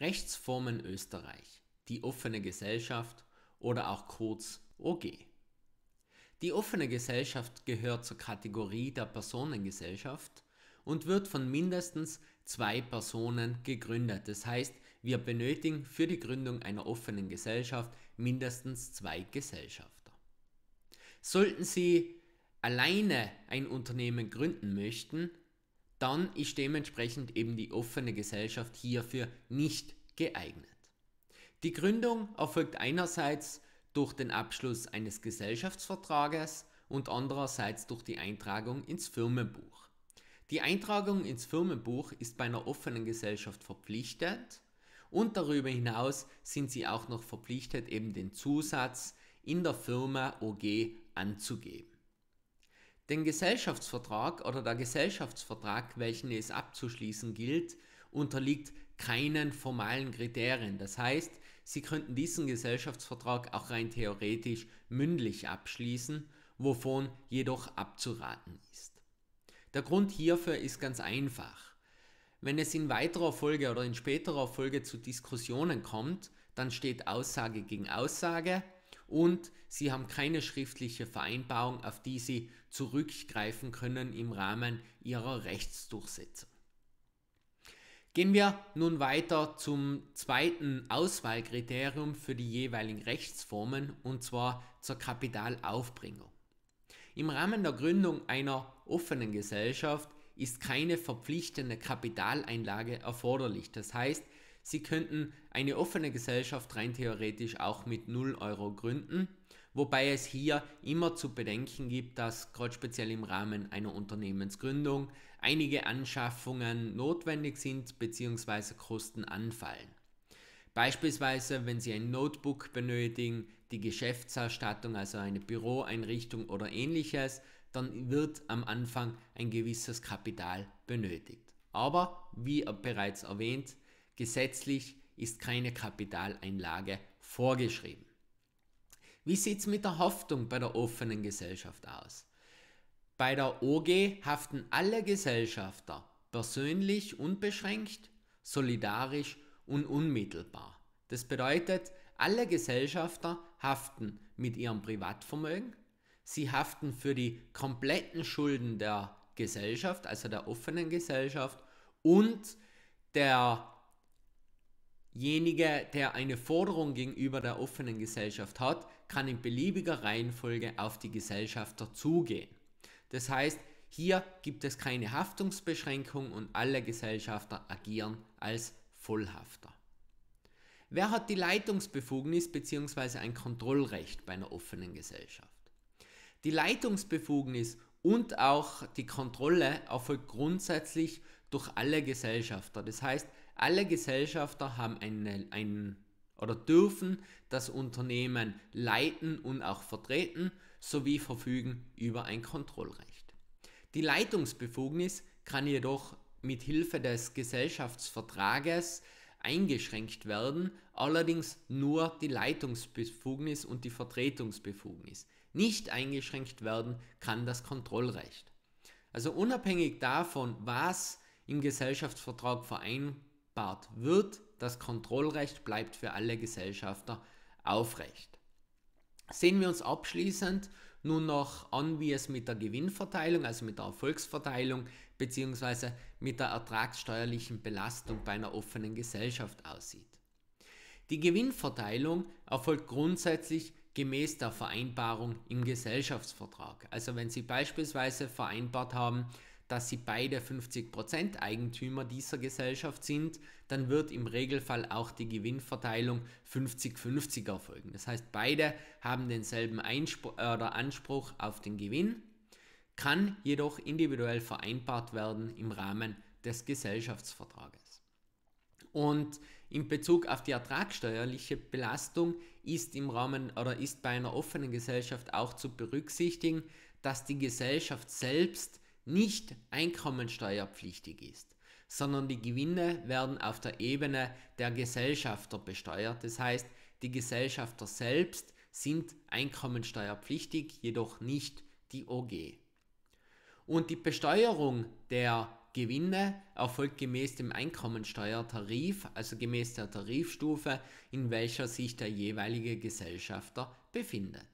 Rechtsformen Österreich, die offene Gesellschaft oder auch kurz OG. Die offene Gesellschaft gehört zur Kategorie der Personengesellschaft und wird von mindestens zwei Personen gegründet. Das heißt, wir benötigen für die Gründung einer offenen Gesellschaft mindestens zwei Gesellschafter. Sollten Sie alleine ein Unternehmen gründen möchten, dann ist dementsprechend eben die offene Gesellschaft hierfür nicht geeignet. Die Gründung erfolgt einerseits durch den Abschluss eines Gesellschaftsvertrages und andererseits durch die Eintragung ins Firmenbuch. Die Eintragung ins Firmenbuch ist bei einer offenen Gesellschaft verpflichtet und darüber hinaus sind sie auch noch verpflichtet, eben den Zusatz in der Firma OG anzugeben. Den Gesellschaftsvertrag oder der Gesellschaftsvertrag, welchen es abzuschließen gilt, unterliegt keinen formalen Kriterien. Das heißt, Sie könnten diesen Gesellschaftsvertrag auch rein theoretisch mündlich abschließen, wovon jedoch abzuraten ist. Der Grund hierfür ist ganz einfach. Wenn es in weiterer Folge oder in späterer Folge zu Diskussionen kommt, dann steht Aussage gegen Aussage, und sie haben keine schriftliche Vereinbarung, auf die sie zurückgreifen können im Rahmen ihrer Rechtsdurchsetzung. Gehen wir nun weiter zum zweiten Auswahlkriterium für die jeweiligen Rechtsformen und zwar zur Kapitalaufbringung. Im Rahmen der Gründung einer offenen Gesellschaft ist keine verpflichtende Kapitaleinlage erforderlich. Das heißt, Sie könnten eine offene Gesellschaft rein theoretisch auch mit 0 Euro gründen, wobei es hier immer zu bedenken gibt, dass gerade speziell im Rahmen einer Unternehmensgründung einige Anschaffungen notwendig sind bzw. Kosten anfallen. Beispielsweise, wenn Sie ein Notebook benötigen, die Geschäftsausstattung, also eine Büroeinrichtung oder ähnliches, dann wird am Anfang ein gewisses Kapital benötigt. Aber, wie bereits erwähnt, Gesetzlich ist keine Kapitaleinlage vorgeschrieben. Wie sieht es mit der Haftung bei der offenen Gesellschaft aus? Bei der OG haften alle Gesellschafter persönlich unbeschränkt, solidarisch und unmittelbar. Das bedeutet, alle Gesellschafter haften mit ihrem Privatvermögen, sie haften für die kompletten Schulden der Gesellschaft, also der offenen Gesellschaft und der derjenige, der eine Forderung gegenüber der offenen Gesellschaft hat, kann in beliebiger Reihenfolge auf die Gesellschaft dazugehen. Das heißt, hier gibt es keine Haftungsbeschränkung und alle Gesellschafter agieren als Vollhafter. Wer hat die Leitungsbefugnis bzw. ein Kontrollrecht bei einer offenen Gesellschaft? Die Leitungsbefugnis und auch die Kontrolle erfolgt grundsätzlich durch alle Gesellschafter. Das heißt, alle Gesellschafter haben eine, ein oder dürfen das Unternehmen leiten und auch vertreten sowie verfügen über ein Kontrollrecht. Die Leitungsbefugnis kann jedoch mit Hilfe des Gesellschaftsvertrages eingeschränkt werden, allerdings nur die Leitungsbefugnis und die Vertretungsbefugnis. Nicht eingeschränkt werden kann das Kontrollrecht. Also unabhängig davon, was im Gesellschaftsvertrag vereinbart gespart wird, das Kontrollrecht bleibt für alle Gesellschafter aufrecht. Sehen wir uns abschließend nun noch an, wie es mit der Gewinnverteilung, also mit der Erfolgsverteilung bzw. mit der ertragssteuerlichen Belastung bei einer offenen Gesellschaft aussieht. Die Gewinnverteilung erfolgt grundsätzlich gemäß der Vereinbarung im Gesellschaftsvertrag. Also wenn Sie beispielsweise vereinbart haben, dass sie beide 50% Eigentümer dieser Gesellschaft sind, dann wird im Regelfall auch die Gewinnverteilung 50-50 erfolgen. Das heißt, beide haben denselben Einspr äh, oder Anspruch auf den Gewinn, kann jedoch individuell vereinbart werden im Rahmen des Gesellschaftsvertrages. Und in Bezug auf die ertragsteuerliche Belastung ist im Rahmen oder ist bei einer offenen Gesellschaft auch zu berücksichtigen, dass die Gesellschaft selbst nicht einkommensteuerpflichtig ist, sondern die Gewinne werden auf der Ebene der Gesellschafter besteuert. Das heißt, die Gesellschafter selbst sind einkommensteuerpflichtig, jedoch nicht die OG. Und die Besteuerung der Gewinne erfolgt gemäß dem Einkommensteuertarif, also gemäß der Tarifstufe, in welcher sich der jeweilige Gesellschafter befindet.